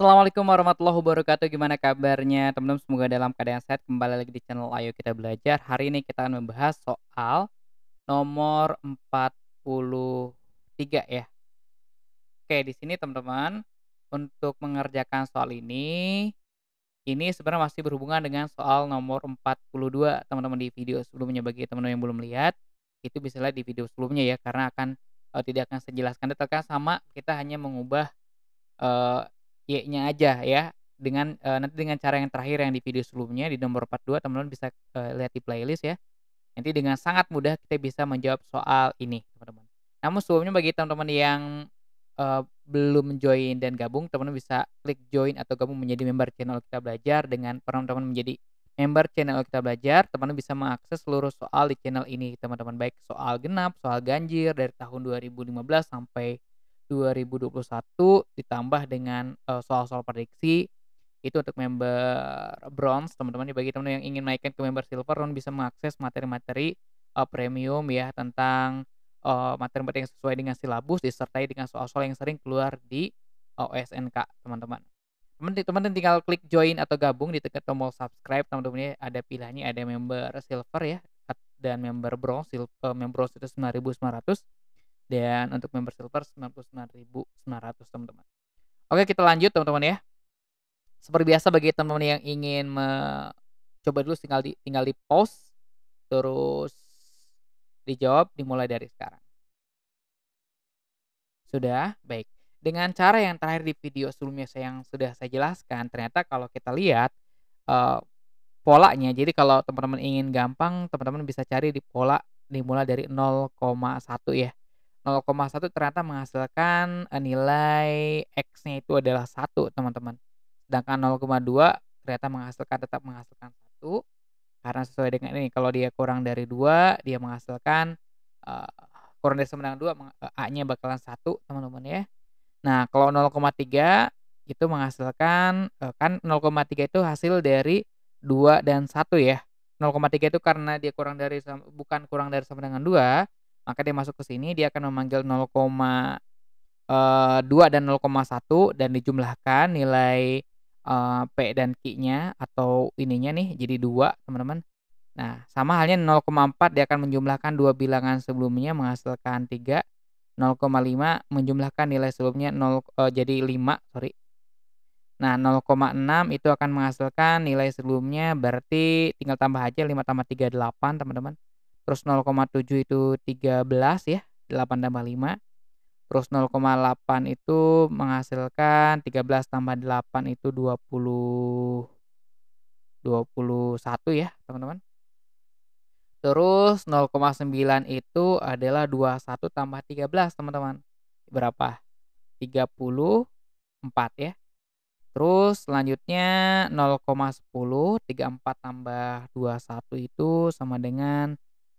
Assalamualaikum warahmatullahi wabarakatuh. Gimana kabarnya teman-teman? Semoga dalam keadaan sehat. Kembali lagi di channel Ayo Kita Belajar. Hari ini kita akan membahas soal nomor 43 ya. Oke, di sini teman-teman untuk mengerjakan soal ini ini sebenarnya masih berhubungan dengan soal nomor 42 teman-teman di video sebelumnya bagi teman-teman yang belum lihat itu bisa lihat di video sebelumnya ya karena akan eh, tidak akan saya jelaskan detailkan sama kita hanya mengubah eh, Y-nya aja ya dengan uh, nanti dengan cara yang terakhir yang di video sebelumnya di nomor 42 teman-teman bisa uh, lihat di playlist ya. Nanti dengan sangat mudah kita bisa menjawab soal ini, teman-teman. Namun sebelumnya bagi teman-teman yang uh, belum join dan gabung, teman-teman bisa klik join atau gabung menjadi member channel kita belajar dengan teman-teman menjadi member channel kita belajar, teman-teman bisa mengakses seluruh soal di channel ini, teman-teman baik soal genap, soal ganjil dari tahun 2015 sampai 2021 ditambah dengan eh, soal-soal uh, prediksi itu untuk member bronze teman-teman bagi teman-teman yang ingin naikkan ke member silver teman bisa mengakses materi-materi uh, premium ya tentang eh, materi-materi uh, yang sesuai dengan silabus disertai dengan soal-soal yang sering keluar di uh, OSNK teman-teman teman-teman tinggal klik join atau gabung di tekan tombol subscribe teman-teman ya ada pilihannya ada member silver ya dan member bronze silver member bronze itu 9900 dan untuk member silver 99.900 teman-teman. Oke, kita lanjut teman-teman ya. Seperti biasa bagi teman-teman yang ingin mencoba dulu tinggal di tinggal di pause terus dijawab dimulai dari sekarang. Sudah? Baik. Dengan cara yang terakhir di video sebelumnya saya yang sudah saya jelaskan, ternyata kalau kita lihat uh, polanya. Jadi kalau teman-teman ingin gampang, teman-teman bisa cari di pola dimulai dari 0,1 ya. 0,1 ternyata menghasilkan eh, nilai X-nya itu adalah satu teman-teman. Sedangkan 0,2 ternyata menghasilkan tetap menghasilkan satu karena sesuai dengan ini kalau dia kurang dari dua dia menghasilkan uh, kurang dari sama dengan dua eh, a-nya bakalan satu teman-teman ya nah kalau 0,3 itu menghasilkan uh, kan 0,3 itu hasil dari dua dan satu ya 0,3 itu karena dia kurang dari bukan kurang dari sama dengan dua maka dia masuk ke sini dia akan memanggil 0,2 eh, dan 0,1 dan dijumlahkan nilai eh, P dan Q-nya atau ininya nih jadi dua teman-teman. Nah sama halnya 0,4 dia akan menjumlahkan dua bilangan sebelumnya menghasilkan 3. 0,5 menjumlahkan nilai sebelumnya 0, uh, eh, jadi 5 sorry. Nah 0,6 itu akan menghasilkan nilai sebelumnya berarti tinggal tambah aja 5 tambah 3 8 teman-teman terus 0,7 itu 13 ya 8 tambah 5 terus 0,8 itu menghasilkan 13 tambah 8 itu 20 21 ya teman-teman terus 0,9 itu adalah 21 tambah 13 teman-teman berapa 34 ya Terus selanjutnya 0,10 34 tambah 21 itu sama dengan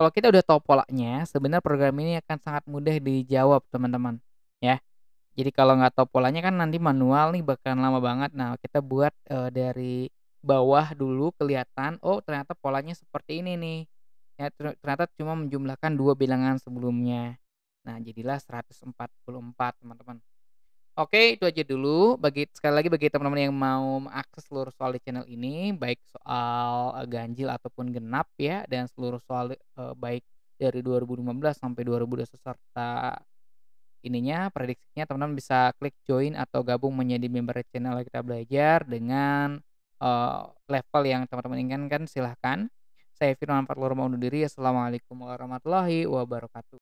Kalau kita udah tahu polanya, sebenarnya program ini akan sangat mudah dijawab teman-teman ya. Jadi kalau nggak tahu polanya kan nanti manual nih bahkan lama banget. Nah kita buat e, dari bawah dulu kelihatan. Oh ternyata polanya seperti ini nih. Ya ternyata cuma menjumlahkan dua bilangan sebelumnya. Nah jadilah 144 teman-teman. Oke, itu aja dulu. Bagi sekali lagi bagi teman-teman yang mau mengakses seluruh soal di channel ini, baik soal eh, ganjil ataupun genap ya, dan seluruh soal eh, baik dari 2015 sampai 2021 serta ininya prediksinya teman-teman bisa klik join atau gabung menjadi member channel kita belajar dengan uh, level yang teman-teman inginkan silahkan. Saya Firman Fatlur mau undur diri. Assalamualaikum warahmatullahi wabarakatuh.